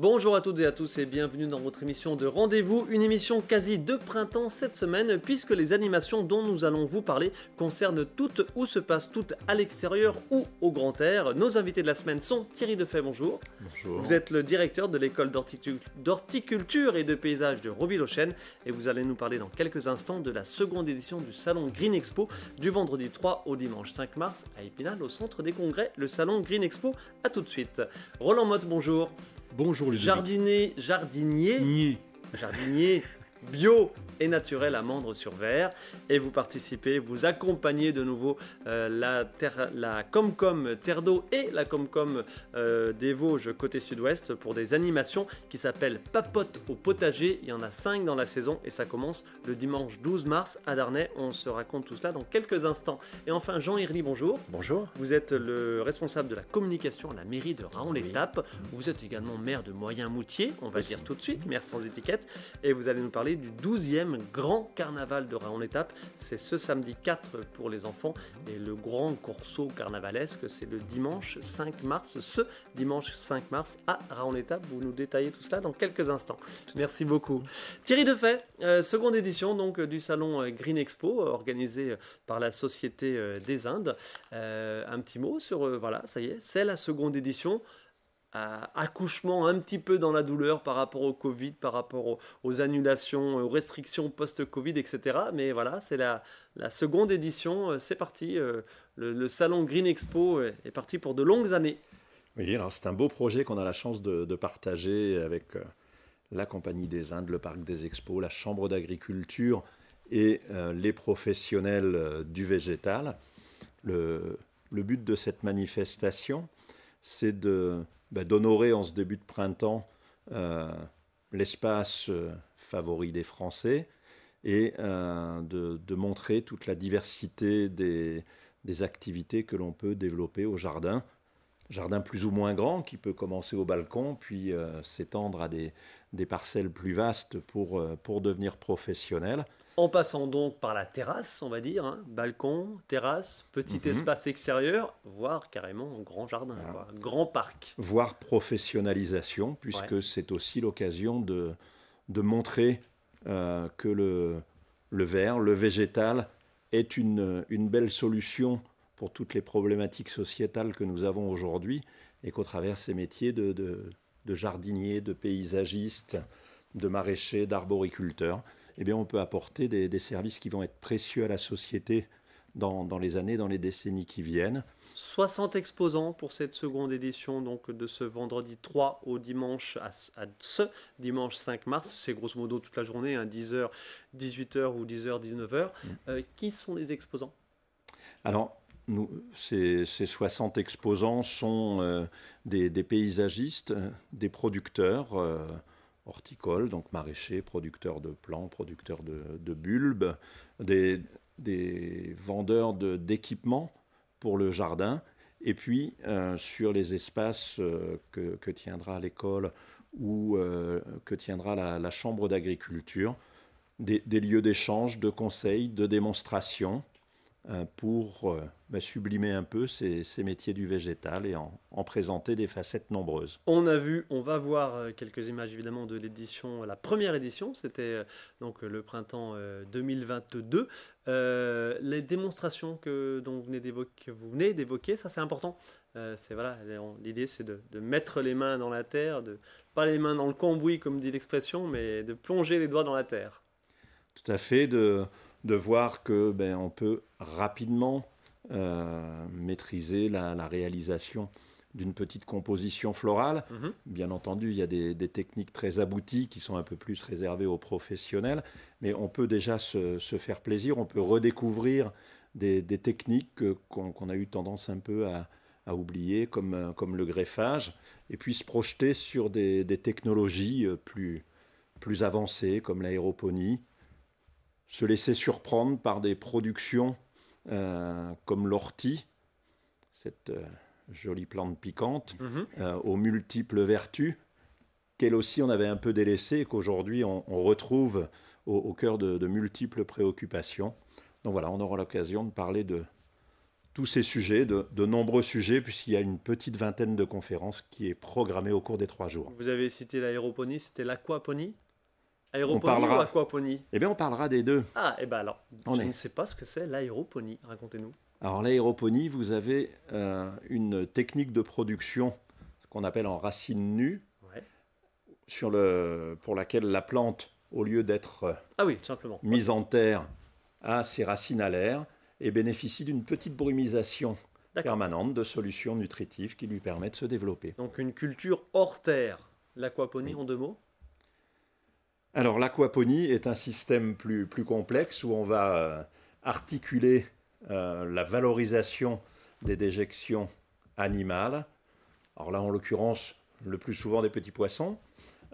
Bonjour à toutes et à tous et bienvenue dans votre émission de rendez-vous, une émission quasi de printemps cette semaine puisque les animations dont nous allons vous parler concernent toutes ou se passent toutes à l'extérieur ou au grand air. Nos invités de la semaine sont Thierry Defay, bonjour. Bonjour. Vous êtes le directeur de l'école d'horticulture et de paysage de Roville-aux-Chênes et vous allez nous parler dans quelques instants de la seconde édition du salon Green Expo du vendredi 3 au dimanche 5 mars à Épinal au centre des congrès, le salon Green Expo. À tout de suite. Roland Motte, bonjour. Bonjour Ludovic. Jardinier, jardinier. Jardinier bio et naturel à Mandre sur Verre et vous participez, vous accompagnez de nouveau euh, la, la Comcom Terre d'eau et la Comcom euh, des Vosges côté sud-ouest pour des animations qui s'appellent Papote au potager. Il y en a cinq dans la saison et ça commence le dimanche 12 mars à Darnay. On se raconte tout cela dans quelques instants. Et enfin, Jean Irly, bonjour. Bonjour. Vous êtes le responsable de la communication à la mairie de raon les Vous êtes également maire de Moyen-Moutier, on va dire tout de suite, maire sans étiquette. Et vous allez nous parler du 12e Grand Carnaval de raon étape C'est ce samedi 4 pour les enfants et le grand corso carnavalesque, c'est le dimanche 5 mars, ce dimanche 5 mars à raon étape Vous nous détaillez tout cela dans quelques instants. Merci beaucoup. Thierry Defay, euh, seconde édition donc euh, du salon euh, Green Expo organisé par la Société des Indes. un petit mot sur, voilà, ça y est, c'est la seconde édition accouchement un petit peu dans la douleur par rapport au Covid, par rapport aux, annulations, aux restrictions post-Covid, etc. Mais voilà, c'est la, la, seconde édition, euh, c'est parti. Euh, le, salon Green Expo est, parti pour de longues années. Oui, alors c'est un beau projet qu'on a la chance de, partager avec euh, la Compagnie des Indes, le Parc des Expos, la Chambre d'agriculture et les professionnels du végétal. Le, le, but de cette manifestation, c'est de ben, d'honorer en ce début de printemps euh, l'espace euh, favori des Français et euh, de, montrer toute la diversité des activités que l'on peut développer au jardin jardin plus ou moins grand qui peut commencer au balcon, puis euh, s'étendre à des, des, parcelles plus vastes pour, euh, pour devenir professionnel. En passant donc par la terrasse, on va dire, hein, balcon, terrasse, petit mhm. espace extérieur, voire carrément grand jardin, grand parc. Voire professionnalisation, puisque c'est aussi l'occasion de, de montrer euh, que le, le verre, le végétal, est une, une belle solution pour toutes les problématiques sociétales que nous avons aujourd'hui et qu'au travers ces métiers de, de, de jardinier, de paysagiste, de maraîcher, d'arboriculteur, eh bien, on peut apporter des, services qui vont être précieux à la société dans, les années, dans les décennies qui viennent. 60 exposants pour cette seconde édition, donc de ce vendredi 3 au dimanche, à, ce dimanche 5 mars, c'est grosso modo toute la journée, 10h, hein, 18h ou 10h, mm. euh, 19h. qui sont les exposants Alors, ces, 60 exposants sont euh, des, paysagistes, euh, des producteurs euh, horticoles, donc maraîchers, producteurs de plants, producteurs de, bulbes, des, vendeurs d'équipements pour le jardin. Et puis, sur les espaces que, tiendra l'école ou que tiendra la, chambre d'agriculture, des, des lieux d'échange, de conseils, de démonstrations euh, pour euh, bah, sublimer un peu ces, métiers du végétal et en, présenter des facettes nombreuses. On a vu, on va voir euh, quelques images évidemment de l'édition, la première édition, c'était donc le printemps 2022. les démonstrations que, dont vous venez d'évoquer, ça c'est important. c'est voilà, l'idée c'est de, mettre les mains dans la terre, de pas les mains dans le cambouis comme dit l'expression, mais de plonger les doigts dans la terre. Tout à fait, de de voir que ben, on peut rapidement euh, maîtriser la, réalisation d'une petite composition florale. Mhm. Bien entendu, il y a des, techniques très abouties qui sont un peu plus réservées aux professionnels, mais on peut déjà se, faire plaisir, on peut redécouvrir des, techniques qu'on a eu tendance un peu à, oublier, comme, euh, comme, le greffage, et puis se projeter sur des, des technologies euh, plus, plus avancées, comme l'aéroponie, se laisser surprendre par des productions euh, comme l'ortie, cette euh, jolie plante piquante, mhm. euh, aux multiples vertus, qu'elle aussi on avait un peu délaissée et qu'aujourd'hui on, retrouve au, cœur de, multiples préoccupations. Donc voilà, on aura l'occasion de parler de tous ces sujets, de, de nombreux sujets, puisqu'il y a une petite vingtaine de conférences qui est programmée au cours des trois jours. Vous avez cité l'aéroponie, c'était l'aquaponie Aéroponie on parlera... ou aquaponie Eh bien, on parlera des deux. Ah, et eh bien alors, on je ne sais pas ce que c'est l'aéroponie, racontez-nous. Alors, l'aéroponie, vous avez euh, une technique de production, ce qu'on appelle en racine nue, sur le... pour laquelle la plante, au lieu d'être euh, ah oui, simplement. mise en terre, a ses racines à l'air et bénéficie d'une petite brumisation permanente de solutions nutritives qui lui permettent de se développer. Donc, une culture hors terre, l'aquaponie en deux mots alors l'aquaponie est un système plus, complexe où on va euh, articuler euh, la valorisation des déjections animales, alors là en l'occurrence le plus souvent des petits poissons,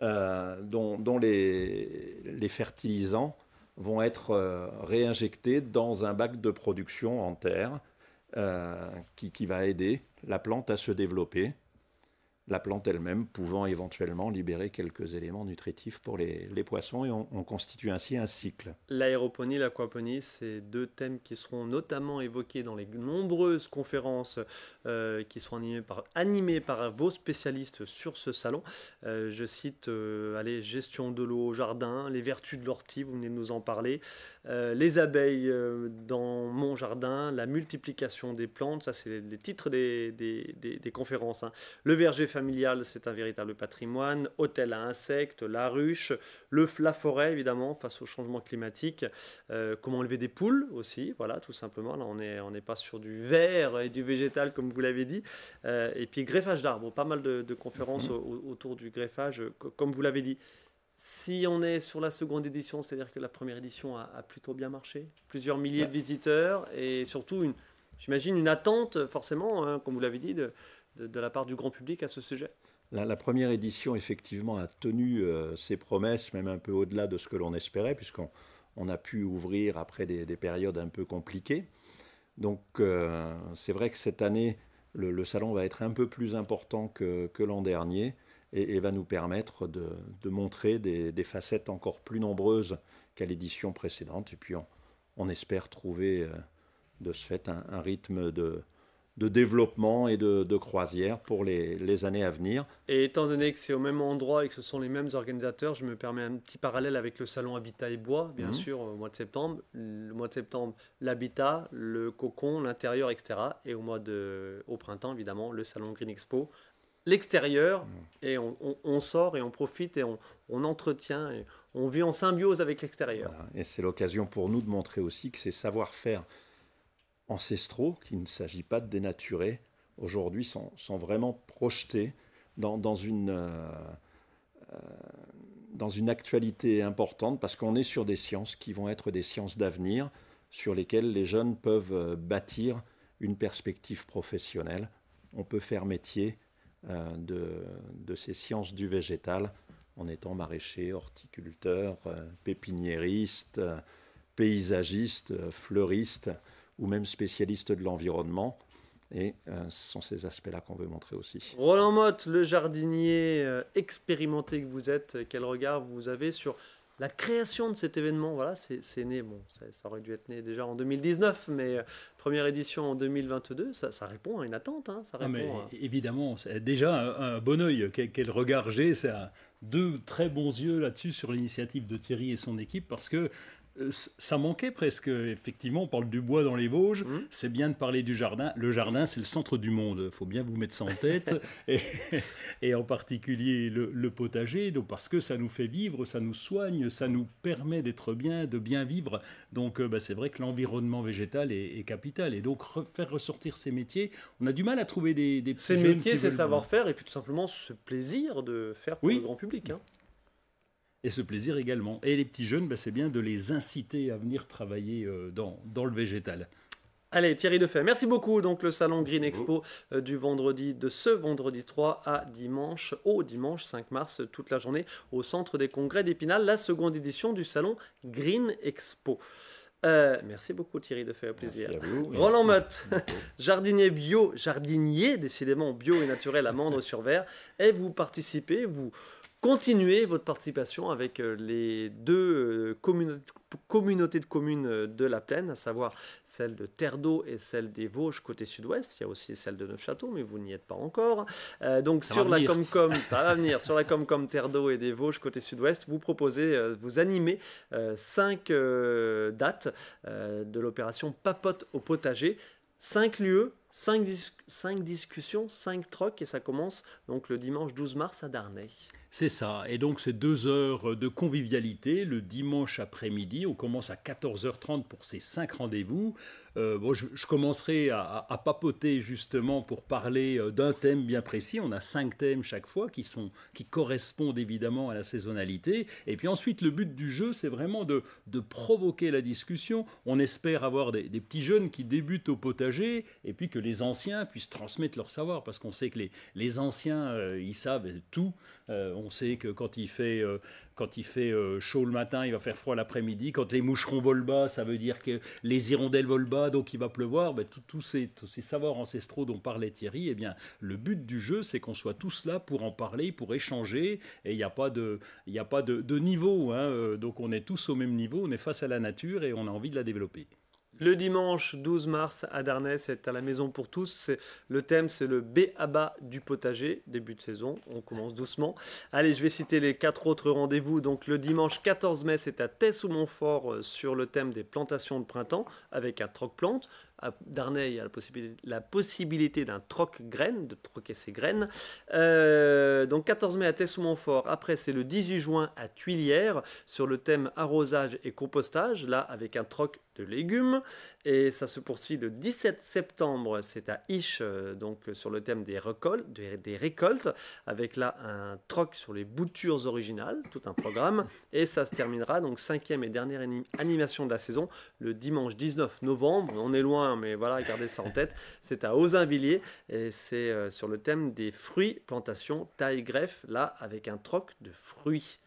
euh, dont, les, fertilisants vont être réinjectés dans un bac de production en terre qui va aider la plante à se développer la plante elle-même pouvant éventuellement libérer quelques éléments nutritifs pour les, poissons et on, constitue ainsi un cycle. L'aéroponie, l'aquaponie, c'est deux thèmes qui seront notamment évoqués dans les nombreuses conférences euh, qui seront animées par, vos spécialistes sur ce salon. Euh, je cite euh, allez, gestion de l'eau au jardin, les vertus de l'ortie, vous venez de nous en parler, les abeilles dans mon jardin, la multiplication des plantes, ça c'est les, titres des, conférences. Hein. Le verger familial, c'est un véritable patrimoine, hôtel à insectes, la ruche, le la forêt évidemment face au changement climatique, euh, comment enlever des poules aussi, voilà tout simplement. Là on n'est on est pas sur du vert et du végétal comme vous l'avez dit. Euh, et puis greffage d'arbres, pas mal de, conférences mhm. autour du greffage comme vous l'avez dit. Si on est sur la seconde édition, c'est-à-dire que la première édition a, plutôt bien marché, plusieurs milliers bah. de visiteurs et surtout une, j'imagine une attente forcément, hein, comme vous l'avez dit, de, de, la part du grand public à ce sujet la, première édition, effectivement, a tenu euh, ses promesses, même un peu au-delà de ce que l'on espérait, puisqu'on on a pu ouvrir après des, périodes un peu compliquées. Donc, euh, c'est vrai que cette année, le, salon va être un peu plus important que, l'an dernier et, va nous permettre de, montrer des, facettes encore plus nombreuses qu'à l'édition précédente. Et puis, on, espère trouver euh, de ce fait un rythme de, de développement et de, croisière pour les, années à venir. Et étant donné que c'est au même endroit et que ce sont les mêmes organisateurs, je me permets un petit parallèle avec le salon Habitat et Bois, bien mhm. sûr, au mois de septembre. Le mois de septembre, l'habitat, le cocon, l'intérieur, etc. Et au mois de, au printemps, évidemment, le salon Green Expo, l'extérieur, mhm. et on, sort et on profite et on, entretient, et on vit en symbiose avec l'extérieur. Et c'est l'occasion pour nous de montrer aussi que ces savoir-faire ancestraux, qu'il ne s'agit pas de dénaturer, aujourd'hui sont, sont, vraiment projetés dans, dans une, euh, euh, dans une actualité importante, parce qu'on est sur des sciences qui vont être des sciences d'avenir, sur lesquelles les jeunes peuvent euh, bâtir une perspective professionnelle. On peut faire métier de, de, ces sciences du végétal en étant maraîcher, horticulteur, pépiniériste, paysagiste, fleuriste ou même spécialiste de l'environnement. Et euh, ce sont ces aspects-là qu'on veut montrer aussi. Roland Motte, le jardinier euh, expérimenté que vous êtes, euh, quel regard vous avez sur la création de cet événement, voilà, c'est né, bon, ça, aurait dû être né déjà en 2019, mais première édition en 2022, ça, répond à une attente, hein, ça ah, répond mais Évidemment, déjà un, bon oeil, quel, regard j'ai, ça, deux très bons yeux là-dessus sur l'initiative de Thierry et son équipe parce que euh, ça manquait presque. Effectivement, on parle du bois dans les Vosges, mmh. c'est bien de parler du jardin. Le jardin, c'est le centre du monde, il faut bien vous mettre ça en tête, et, en particulier le, potager, donc parce que ça nous fait vivre, ça nous soigne, ça nous permet d'être bien, de bien vivre. Donc euh, bah, c'est vrai que l'environnement végétal est, capital, et donc faire ressortir ces métiers, on a du mal à trouver des, Ces métiers, ces savoir-faire, et puis tout simplement ce plaisir de faire pour le grand public. Hein et ce plaisir également. Et les petits jeunes, bah, c'est bien de les inciter à venir travailler euh, dans, le végétal. Allez, Thierry Defay, merci beaucoup. Donc, le salon Green Expo euh, du vendredi, de ce vendredi 3 à dimanche, au dimanche 5 mars, toute la journée, au centre des congrès d'Épinal, la seconde édition du salon Green Expo. Euh, merci beaucoup Thierry de faire plaisir. Roland Mott, jardinier bio, jardinier décidément bio et naturel à sur vert Et vous participez, vous continuez votre participation avec euh, les deux euh, communautés de communes euh, de la plaine, à savoir celle de Terre d'eau et celle des Vosges côté sud-ouest. Il y a aussi celle de Neufchâteau, mais vous n'y êtes pas encore. donc sur la Comcom, ça va venir, sur la Comcom Terre d'eau et des Vosges côté sud-ouest, vous proposez, vous animez cinq dates de l'opération Papote au potager. 5 lieux, 5, discussions, 5 trocs, et ça commence donc le dimanche 12 mars à Darnay. C'est ça, et donc c'est deux heures de convivialité le dimanche après-midi. On commence à 14h30 pour ces 5 rendez-vous. Euh, bon, je, commencerai à, papoter justement pour parler euh, d'un thème bien précis. On a cinq thèmes chaque fois qui, sont, qui correspondent évidemment à la saisonnalité. Et puis ensuite, le but du jeu, c'est vraiment de, de provoquer la discussion. On espère avoir des, petits jeunes qui débutent au potager et puis que les anciens puissent transmettre leur savoir parce qu'on sait que les, les anciens, euh, ils savent tout. on sait que quand il fait quand il fait euh, chaud le matin, il va faire froid l'après-midi. Quand les moucherons volent bas, ça veut dire que les hirondelles volent bas, donc il va pleuvoir. Ben, tous ces, ces, savoirs ancestraux dont parlait Thierry, eh bien, le but du jeu, c'est qu'on soit tous là pour en parler, pour échanger. Et il n'y a pas de, y a pas de, niveau. Hein. Euh, donc on est tous au même niveau, on est face à la nature et on a envie de la développer. Le dimanche 12 mars à Darnay, c'est à la maison pour tous. Le thème, c'est le b B.A.B.A. du potager. Début de saison, on commence doucement. Allez, je vais citer les quatre autres rendez-vous. Donc le dimanche 14 mai, c'est à Tess Montfort euh, sur le thème des plantations de printemps avec un troc plante. Darnay a la possibilité, la possibilité d'un troc graines, de troquer ses graines. Euh, donc 14 mai à Tessou-Montfort. Après, c'est le 18 juin à Tuilière sur le thème arrosage et compostage, là avec un troc de légumes. Et ça se poursuit le 17 septembre, c'est à ich euh, donc sur le thème des récoltes, des récoltes, avec là un troc sur les boutures originales, tout un programme. Et ça se terminera, donc cinquième et dernière animation de la saison, le dimanche 19 novembre. On est loin Hein, mais voilà, gardez ça en tête. C'est à auxinvilliers et c'est euh, sur le thème des fruits, plantation, taille, greffe, là avec un troc de fruits.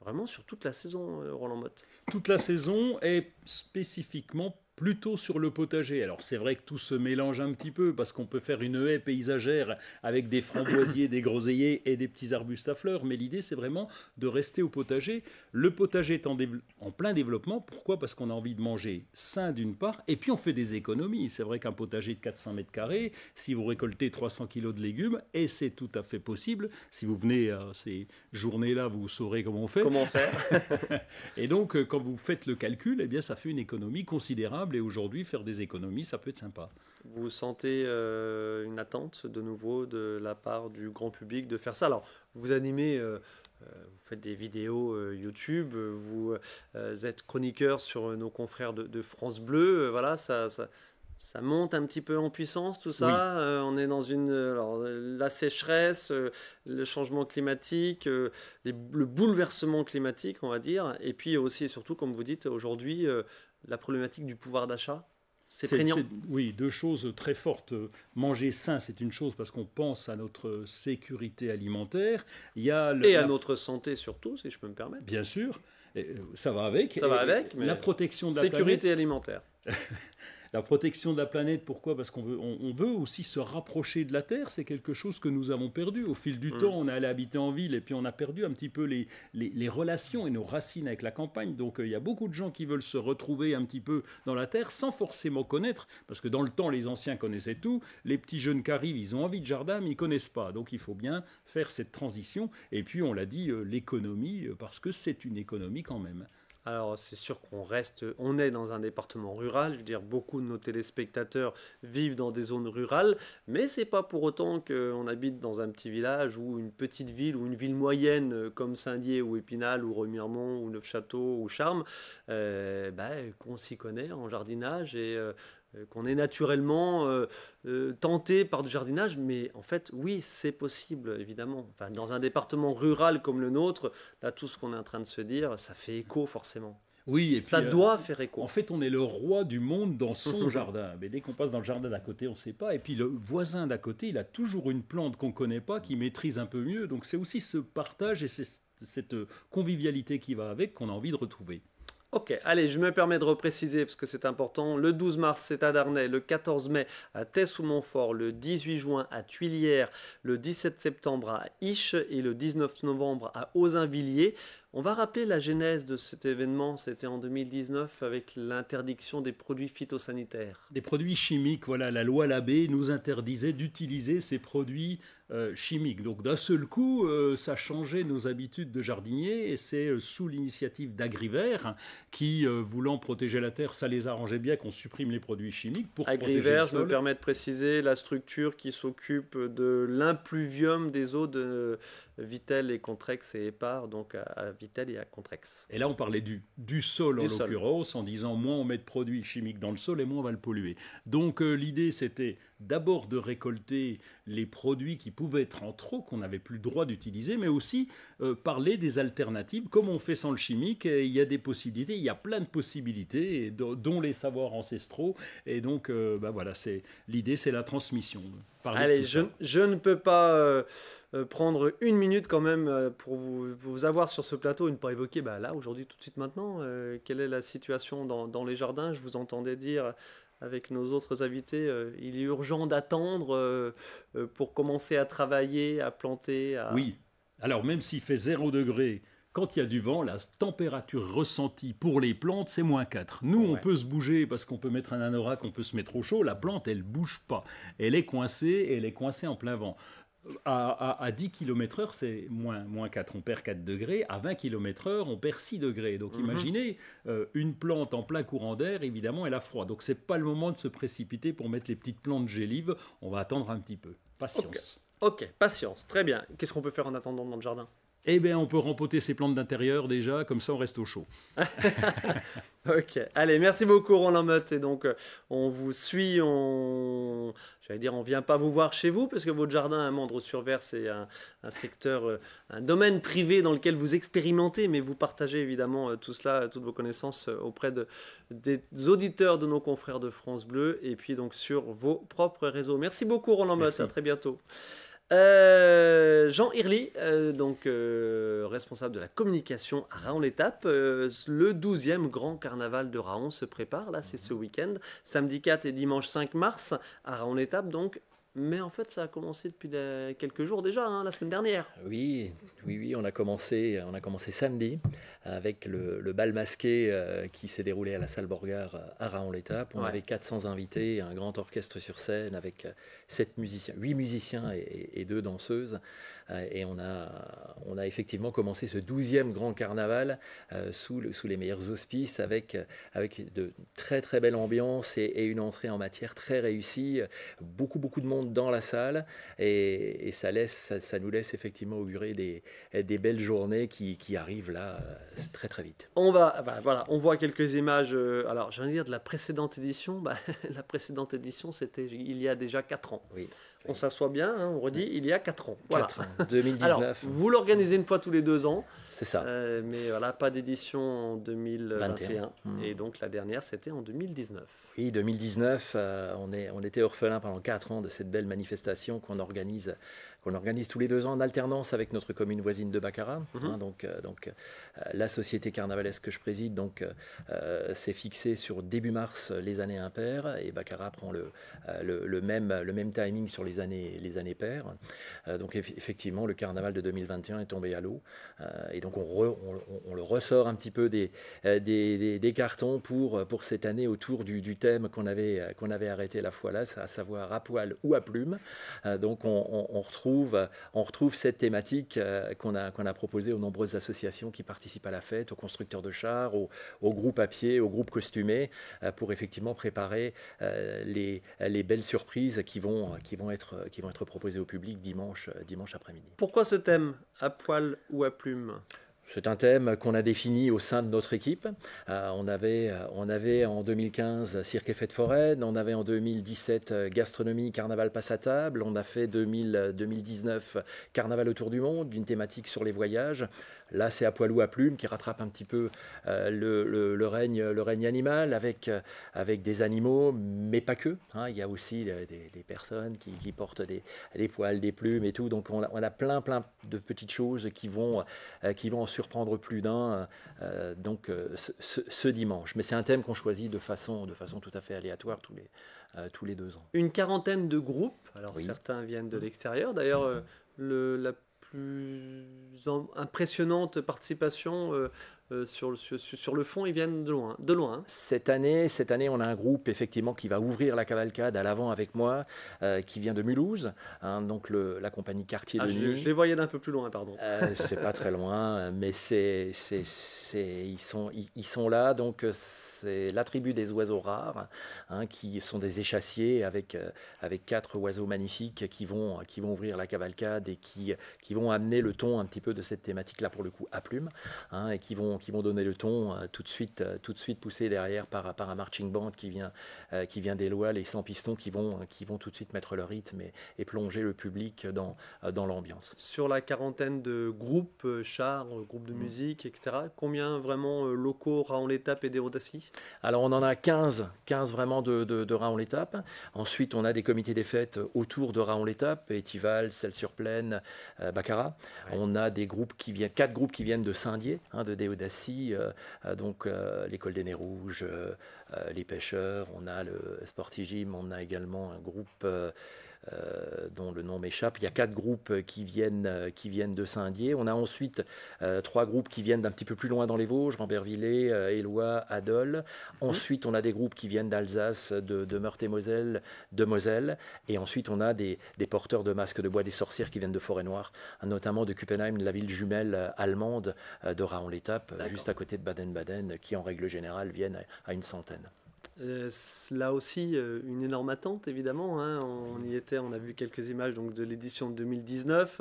Vraiment sur toute la saison, euh, Roland Motte. Toute la saison et spécifiquement plutôt sur le potager. Alors c'est vrai que tout se mélange un petit peu parce qu'on peut faire une haie paysagère avec des framboisiers, des groseilliers et des petits arbustes à fleurs, mais l'idée c'est vraiment de rester au potager. Le potager est en, plein développement. Pourquoi Parce qu'on a envie de manger sain d'une part, et puis on fait des économies. C'est vrai qu'un potager de 400 mètres carrés, si vous récoltez 300 kg de légumes, et c'est tout à fait possible, si vous venez à ces journées-là, vous saurez comment on fait. Comment Et donc euh, quand vous faites le calcul, eh bien ça fait une économie considérable et aujourd'hui, faire des économies, ça peut être sympa. Vous sentez euh, une attente de nouveau de la part du grand public de faire ça Alors, vous animez. Euh, euh, vous faites des vidéos YouTube, vous êtes chroniqueur sur nos confrères de, France Bleu, voilà, ça, ça monte un petit peu en puissance tout ça. on est dans une alors, la sécheresse, le changement climatique, le bouleversement climatique, on va dire. Et puis aussi et surtout, comme vous dites, aujourd'hui, la problématique du pouvoir d'achat c'est prégnant. Oui, deux choses très fortes. Manger sain, c'est une chose parce qu'on pense à notre sécurité alimentaire. Il y a et à notre santé surtout, si je peux me permettre. Bien sûr, euh, ça va avec. Ça va avec. la protection de la sécurité alimentaire. La protection de la planète, pourquoi Parce qu'on veut, aussi se rapprocher de la Terre. C'est quelque chose que nous avons perdu. Au fil du mm. temps, on est allé habiter en ville et puis on a perdu un petit peu les, relations et nos racines avec la campagne. Donc euh, il y a beaucoup de gens qui veulent se retrouver un petit peu dans la Terre sans forcément connaître. Parce que dans le temps, les anciens connaissaient tout. Les petits jeunes qui arrivent, ils ont envie de jardin, mais ils connaissent pas. Donc il faut bien faire cette transition. Et puis on l'a dit, euh, l'économie, euh, parce que c'est une économie quand même. Alors c'est sûr qu'on reste, on est dans un département rural, je veux dire beaucoup de nos téléspectateurs vivent dans des zones rurales, mais c'est pas pour autant qu'on habite dans un petit village ou une petite ville ou une ville moyenne euh, comme Saint-Dié ou Épinal ou Remiremont ou Neufchâteau ou Charmes, euh, bah, qu'on s'y connaît en jardinage et euh, euh, qu'on est naturellement euh, euh, tenté par du jardinage, mais en fait, oui, c'est possible, évidemment. Enfin, dans un département rural comme le nôtre, là, tout ce qu'on est en train de se dire, ça fait écho forcément. Oui, et ça doit faire écho. En fait, on est le roi du monde dans son jardin. Mais dès qu'on passe dans le jardin d'à côté, on ne sait pas. Et puis le voisin d'à côté, il a toujours une plante qu'on ne connaît pas, qui maîtrise un peu mieux. Donc c'est aussi ce partage et cette convivialité qui va avec qu'on a envie de retrouver. Ok, allez, je me permets de repréciser parce que c'est important. Le 12 mars, c'est à Darnay. Le 14 mai, à Tess Montfort. Le 18 juin, à Tuilière. Le 17 septembre, à Iche. Et le 19 novembre, à Auzinvilliers. On va rappeler la genèse de cet événement, c'était en 2019 avec l'interdiction des produits phytosanitaires. Des produits chimiques, voilà, la loi Labbé nous interdisait d'utiliser ces produits euh, chimique. Donc d'un seul coup, euh, ça changeait nos habitudes de jardinier et c'est euh, sous l'initiative d'Agrivert hein, qui, voulant protéger la terre, ça les arrangeait bien qu'on supprime les produits chimiques pour protéger le sol. me permet de préciser la structure qui s'occupe de l'impluvium des eaux de Vitel et Contrex et Épar, donc à, Vitel et à Contrex. Et là, on parlait du, du sol en l'occurrence, en disant moins on met de produits chimiques dans le sol et moins on va le polluer. Donc l'idée, c'était d'abord de récolter les produits qui pouvaient être en trop, qu'on n'avait plus le droit d'utiliser, mais aussi euh, parler des alternatives, comme on fait sans le chimique, il y a des possibilités, il y a plein de possibilités, dont les savoirs ancestraux, et donc euh, bah voilà, c'est l'idée, c'est la transmission. Allez, je, ne peux pas euh, prendre une minute quand même pour vous, avoir sur ce plateau et ne pas évoquer bah, là, aujourd'hui, tout de suite maintenant, quelle est la situation dans les jardins. Je vous entendais dire avec nos autres invités, euh, il est urgent d'attendre euh, euh, pour commencer à travailler, à planter. Oui, alors même s'il fait 0 degré, quand il y a du vent, la température ressentie pour les plantes, c'est moins 4. Nous, on peut se bouger parce qu'on peut mettre un anorak, on peut se mettre au chaud. La plante, elle bouge pas. Elle est coincée elle est coincée en plein vent à, 10 km heure, c'est moins, 4, on perd 4 degrés. À 20 km heure, on perd 6 degrés. Donc mhm. imaginez, euh, une plante en plein courant d'air, évidemment, elle a froid. Donc c'est pas le moment de se précipiter pour mettre les petites plantes gélives. On va attendre un petit peu. Patience. Ok, patience, très bien. Qu'est-ce qu'on peut faire en attendant dans le jardin eh bien, on peut rempoter ces plantes d'intérieur déjà, comme ça on reste au chaud. ok, allez, merci beaucoup Roland Mott. Et donc, euh, on vous suit, on, J'allais dire, on ne vient pas vous voir chez vous parce que votre jardin à mandre sur c'est un, secteur, euh, un domaine privé dans lequel vous expérimentez, mais vous partagez évidemment euh, tout cela, euh, toutes vos connaissances auprès des auditeurs de nos confrères de France Bleu et puis donc sur vos propres réseaux. Merci beaucoup Roland Moss, à très bientôt. Euh, Jean Irly euh, donc euh, responsable de la communication à Raon-l'Étape, le 12e grand carnaval de Raon se prépare, là c'est ce mhm. week-end, samedi 4 et dimanche 5 mars à Raon-l'Étape, donc mais en fait, ça a commencé depuis quelques jours déjà, hein, la semaine dernière. Ah oui, oui, oui, on a commencé, on a commencé samedi avec le, bal masqué euh, qui s'est déroulé à la salle Borgard euh, à Raon-l'Étape. On avait 400 invités, un grand orchestre sur scène avec euh, sept musiciens, 8 musiciens et, et, et deux danseuses. Euh, et on a, on a effectivement commencé ce 12e grand carnaval euh, sous, les meilleurs auspices avec, de très très belles ambiance et, une entrée en matière très réussie. Beaucoup beaucoup de monde dans la salle et, ça, nous laisse effectivement augurer des, belles journées qui, arrivent là euh, très très vite. On va, voilà, on voit quelques images. alors, de dire de la précédente édition. Bah, la précédente édition, c'était il y a déjà 4 ans. Oui on s'assoit bien, hein, on redit, il y a 4 ans. 2019. Alors, vous l'organisez une fois tous les deux ans. C'est ça. Euh, mais voilà, pas d'édition en 2021. Mmh. Et donc la dernière, c'était en 2019. Oui, 2019, euh, on, est, on était orphelin pendant 4 ans de cette belle manifestation qu'on organise, qu'on organise tous les deux ans en alternance avec notre commune voisine de Baccarat. Hein, mmh. donc euh, donc la société carnavalesque que je préside donc s'est fixée sur début mars les années impaires et Baccarat prend le, le, même, le même timing sur les les années, les années paires. Euh, donc effectivement, le carnaval de 2021 est tombé à l'eau. Euh, et donc on, le ressort un petit peu des, euh, des, cartons pour, pour cette année autour du, thème qu'on avait, qu'on avait arrêté la fois là, à savoir à poil ou à plume. donc on, retrouve, on retrouve cette thématique qu'on a, qu'on a proposée aux nombreuses associations qui participent à la fête, aux constructeurs de chars, aux, groupes à pied, aux groupes costumés, pour effectivement préparer les, les belles surprises qui vont, qui vont être euh, qui vont être proposés au public dimanche, euh, dimanche après-midi. Pourquoi ce thème à poil ou à plume c'est un thème qu'on a défini au sein de notre équipe. Euh, on, avait, en 2015 Cirque et Fête Foraine, on avait en 2017 Gastronomie, Carnaval Passe à Table, on a fait 2019 Carnaval autour du monde, une thématique sur les voyages. Là, c'est à poilou à plume qui rattrape un petit peu euh, le, règne, animal euh, avec, des animaux, mais pas que. Hein. Il y a aussi des, personnes qui, portent des, poils, des plumes et tout. Donc, on a, plein, plein de petites choses qui vont, euh, en surprendre plus d'un ce, dimanche. Mais c'est un thème qu'on choisit de façon, de façon tout à fait aléatoire tous les, deux ans. Une quarantaine de groupes. Alors, certains viennent de l'extérieur. D'ailleurs, mm-hmm. le, la plus impressionnante participation euh, euh, sur, sur, sur, le fond, ils viennent de loin. De loin. Hein. Cette, année, cette année, on a un groupe effectivement qui va ouvrir la cavalcade à l'avant avec moi, euh, qui vient de Mulhouse, hein, donc le, la compagnie Quartier ah, de je, Je les voyais d'un peu plus loin, pardon. Euh, c'est pas très loin, mais c'est, c'est, ils, sont, ils, sont là, donc c'est la tribu des oiseaux rares, hein, qui sont des échassiers avec, avec quatre oiseaux magnifiques qui vont, qui vont ouvrir la cavalcade et qui, qui vont amener le ton un petit peu de cette thématique-là pour le coup à plume, et qui vont qui vont donner le ton, euh, tout de suite, euh, tout de suite poussé derrière par, par un marching band qui vient, euh, qui vient des lois, les 100 pistons qui vont, qui vont tout de suite mettre le rythme et, et plonger le public dans, dans l'ambiance. Sur la quarantaine de groupes, chars, groupes de mm. musique, etc., combien vraiment locaux, Raon l'étape et Déodassi Alors on en a 15, 15 vraiment de, de, Raon l'étape. Ensuite, on a des comités des fêtes autour de Raon l'étape, Etival, Celle-sur-Plaine, Baccarat. On a des groupes qui viennent, quatre groupes qui viennent de Saint-Dié, hein, de Déodassi e euh, euh, donc euh, l'école des Nez Rouges, les pêcheurs, on a le Sportigym, on a également un groupe euh, dont le nom m'échappe. Il y a quatre groupes qui viennent, euh, qui viennent de Saint-Dié. On a ensuite euh, trois groupes qui viennent d'un petit peu plus loin dans les Vosges, Rambervillers, euh, Éloi, Adol. Mhm. Ensuite, on a des groupes qui viennent d'Alsace, de, Meurthe-et-Moselle, de Moselle. Et ensuite, on a des, porteurs de masques de bois des sorcières qui viennent de Forêt-Noire, notamment de Kuppenheim, la ville jumelle allemande de Raon-l'Étape, juste à côté de Baden-Baden, qui en règle générale viennent à une centaine. Euh, là aussi, euh, une énorme attente, évidemment. Hein. On y était, on a vu quelques images donc, de l'édition 2019.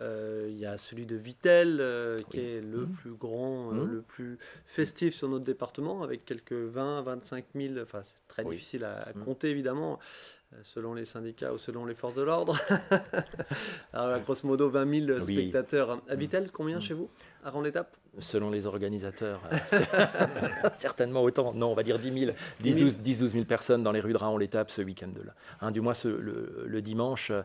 Euh, il y a celui de Vitel, qui est le mmh. plus grand, mmh. le plus festif sur notre département, avec quelques 20, 25 000. Enfin, c'est très difficile à, mmh. compter, évidemment selon les syndicats ou selon les forces de l'ordre. Alors, grosso modo, 20 000 spectateurs. À Vitel, combien chez vous À rang létape Selon les organisateurs, euh, certainement autant. Non, on va dire 10 000, 10, 12, 12 000 personnes dans les rues de Raon-l'Étape ce week-end-là. Hein, du moins, le, dimanche, euh,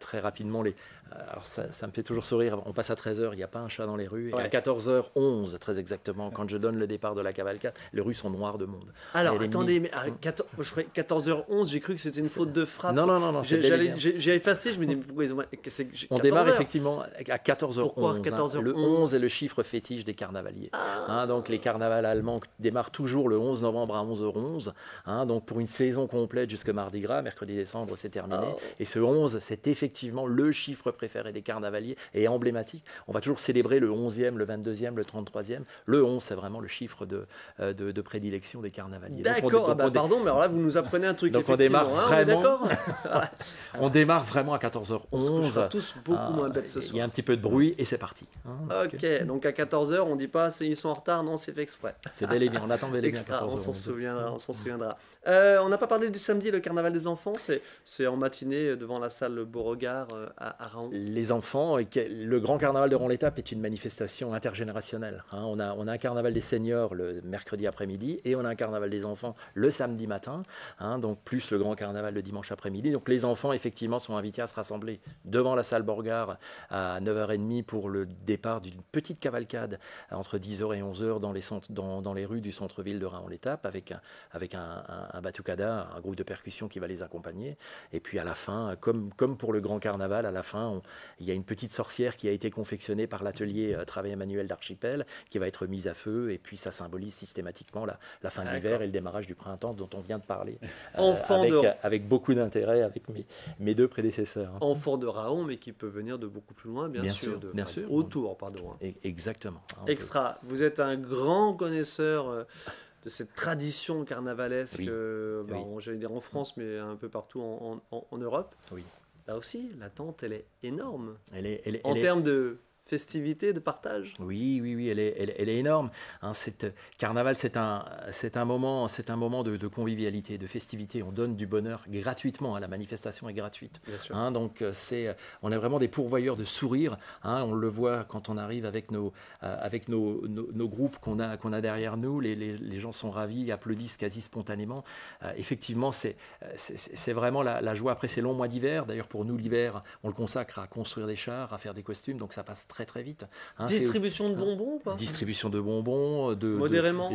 très rapidement, les, euh, alors ça, me fait toujours sourire, on passe à 13h, il n'y a pas un chat dans les rues, et à 14h11 très exactement, quand je donne le départ de la cavalcade, les rues sont noires de monde. Ah, alors attendez, mais à 14, h 11 j'ai cru que c'était une faute de frappe. Non, non, non, j'ai effacé, je me dis, pourquoi ils ont... On démarre effectivement à 14h11. Pourquoi 14 hein. Le 11 est le chiffre fétiche des carnavaliers. Ah. Hein. donc les carnavals allemands démarrent toujours le 11 novembre à 11h11, hein. donc pour une saison complète jusque Mardi Gras, mercredi-décembre c'est terminé, oh. et ce 11 c'est effectivement le chiffre préféré des carnavaliers et emblématique. On va toujours célébrer le 11e, le 22e, le 33e. Le 11, c'est vraiment le chiffre de, euh, de, prédilection des carnavaliers. D'accord, ah bah pardon, mais alors là, vous nous apprenez un truc. Donc on démarre hein, vraiment. On, démarre vraiment à 14h11. On tous beaucoup moins bêtes ce ah, soir. Il y a un petit peu de bruit et c'est parti. Hein, euh. ok, donc à 14h, on dit pas ils sont en retard, non, c'est fait exprès. C'est bel et bien, on attend bel et 14 h On s'en souviendra, on s'en mmh. souviendra. Euh, on n'a pas parlé du samedi, le carnaval des enfants, c'est en matinée devant la salle Beauregard à, à les enfants, et le grand carnaval de Rond-l'Étape est une manifestation intergénérationnelle. Hein. On, a, on a un carnaval des seniors le mercredi après-midi et on a un carnaval des enfants le samedi matin, hein. donc plus le grand carnaval le dimanche après-midi. Donc les enfants, effectivement, sont invités à se rassembler devant la salle Borgard à 9h30 pour le départ d'une petite cavalcade entre 10h et 11h dans les, dans, les rues du centre-ville de rond létape avec, un, avec un, un, un batucada, un groupe de percussion qui va les accompagner. Et puis à la fin, comme, comme pour le grand carnaval, à la fin, il y a une petite sorcière qui a été confectionnée par l'atelier euh, Travail Manuel d'Archipel, qui va être mise à feu, et puis ça symbolise systématiquement la, fin de l'hiver et le démarrage du printemps dont on vient de parler. Euh, avec, avec, beaucoup d'intérêt, avec mes, deux prédécesseurs. Hein. Enfant de Raon, mais qui peut venir de beaucoup plus loin, bien, sûr, de, bien Autour, pardon. Hein. Exactement. Hein, Extra. Vous êtes un grand connaisseur euh, de cette tradition carnavalesque, oui. Bah, dire en, France, mais un peu partout en Europe. Oui là aussi, l'attente, elle est énorme. Elle est, elle en termes de festivité, de partage. Oui, oui, oui, elle est, elle, est énorme. Hein. carnaval, c'est un, c'est un moment, c'est un moment de, convivialité, de festivité. On donne du bonheur gratuitement. Hein. la manifestation est gratuite. Hein. donc euh, c'est, euh, on est vraiment des pourvoyeurs de sourires. on le voit quand on arrive avec nos, euh, avec nos, nos, groupes qu'on a, qu'on a derrière nous. Les, les, gens sont ravis, applaudissent quasi spontanément. effectivement, c'est, c'est, vraiment la, la, joie après ces longs mois d'hiver. D'ailleurs, pour nous, l'hiver, on le consacre à construire des chars, à faire des costumes. Donc ça passe très très vite. Hein, distribution de bonbons, pas Distribution de bonbons, de modérément.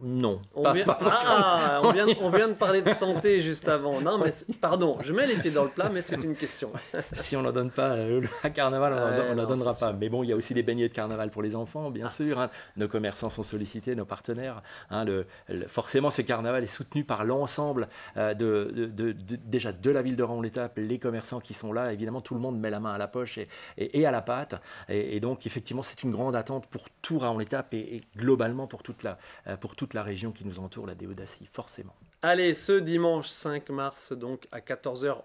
Non. Ah, on, vient... de parler de santé juste avant. Non, mais pardon, je mets les pieds dans le plat, mais c'est une question. si on ne donne pas euh, à carnaval, on ne donnera pas. Mais bon, il y a aussi des beignets de carnaval pour les enfants, bien ah. sûr. Hein. Nos commerçants sont sollicités, nos partenaires. Hein, forcément, ce carnaval est soutenu par l'ensemble euh, de, déjà de la ville de Rennes-l'Étape, les commerçants qui sont là. Évidemment, tout le monde met la main à la poche et, à la pâte. Et, donc, effectivement, c'est une grande attente pour tout Rennes-l'Étape et, globalement pour toute la. Euh, pour toute la région qui nous entoure, la Déodacie, forcément. Allez, ce dimanche 5 mars, donc à 14h,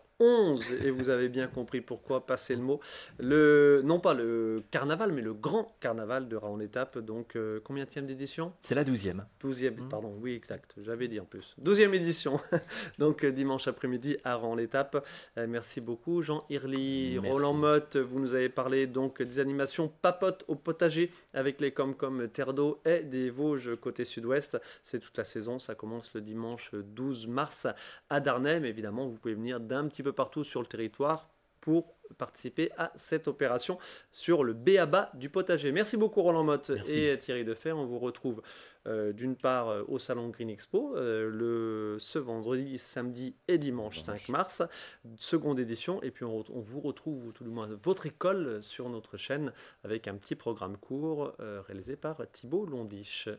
et vous avez bien compris pourquoi, passer le mot. Le, non pas le carnaval, mais le grand carnaval de en l'Étape. donc euh, combien d'édition C'est la 12e. 12e, mmh. pardon, oui, exact, j'avais dit en plus. 12e édition, donc euh, dimanche après-midi à l'étape euh, merci beaucoup, Jean Irli Roland Motte, vous nous avez parlé donc des animations papote au potager avec les com com Terre d'eau et des Vosges côté sud-ouest. C'est toute la saison, ça commence le dimanche 12 mars à Mais Évidemment, vous pouvez venir d'un petit peu partout sur le territoire pour participer à cette opération sur le BABA du potager. Merci beaucoup Roland Motte et Thierry Defer. On vous retrouve euh, d'une part euh, au salon Green Expo euh, le, ce vendredi, samedi et dimanche, 5 mars, seconde édition. Et puis on, vous retrouve tout du moins votre école sur notre chaîne avec un petit programme court réalisé par Thibault Londiche.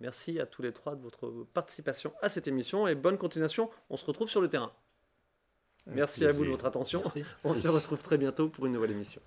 Merci à tous les trois de votre participation à cette émission et bonne continuation. On se retrouve sur le terrain. Merci, à vous de votre attention. On se retrouve très bientôt pour une nouvelle émission.